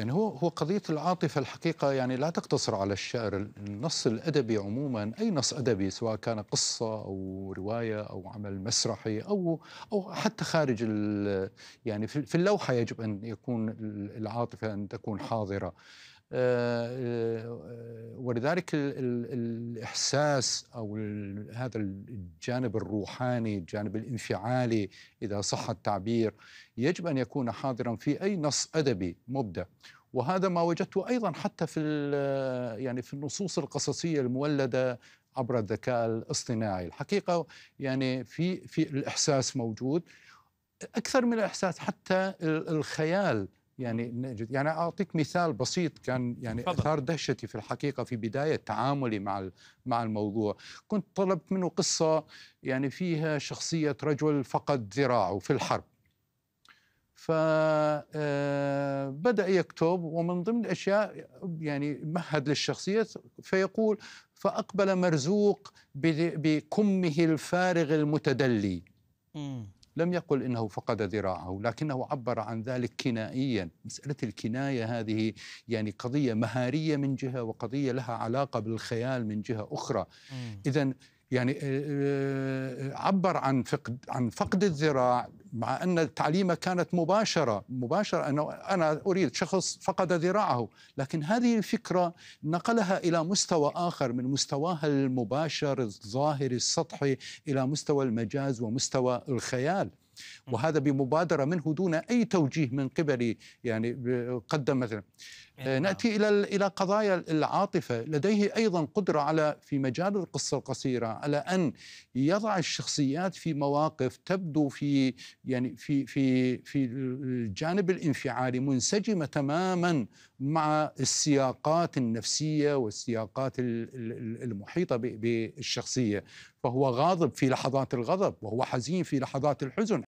يعني هو هو قضية العاطفة الحقيقة يعني لا تقتصر على الشعر، النص الأدبي عموما أي نص أدبي سواء كان قصة أو رواية أو عمل مسرحي أو أو حتى خارج يعني في اللوحة يجب أن يكون العاطفة أن تكون حاضرة. آه، آه، ولذلك الإحساس أو هذا الجانب الروحاني الجانب الانفعالي إذا صح التعبير يجب أن يكون حاضرا في أي نص أدبي مبدع وهذا ما وجدته أيضا حتى في يعني في النصوص القصصية المولدة عبر الذكاء الاصطناعي الحقيقة يعني في في الإحساس موجود أكثر من الإحساس حتى الخيال يعني نجد يعني اعطيك مثال بسيط كان يعني فضل. اثار دهشتي في الحقيقه في بدايه تعاملي مع مع الموضوع كنت طلبت منه قصه يعني فيها شخصيه رجل فقد ذراعه في الحرب فبدأ آه، يكتب ومن ضمن الأشياء يعني مهد للشخصية فيقول فأقبل مرزوق بكمه الفارغ المتدلي لم يقل انه فقد ذراعه لكنه عبر عن ذلك كنائيا مساله الكنايه هذه يعني قضيه مهاريه من جهه وقضيه لها علاقه بالخيال من جهه اخرى اذا يعني آه، آه، عبر عن فقد عن فقد الذراع مع أن تعليمه كانت مباشرة مباشرة أنه أنا أريد شخص فقد ذراعه لكن هذه الفكرة نقلها إلى مستوى آخر من مستواها المباشر الظاهري السطحي إلى مستوى المجاز ومستوى الخيال وهذا بمبادره منه دون اي توجيه من قبل يعني قدم مثلا إيه، آه، ناتي نعم. الى الى قضايا العاطفه لديه ايضا قدره على في مجال القصه القصيره على ان يضع الشخصيات في مواقف تبدو في يعني في في في الجانب الانفعالي منسجمه تماما مع السياقات النفسيه والسياقات المحيطه بالشخصيه فهو غاضب في لحظات الغضب وهو حزين في لحظات الحزن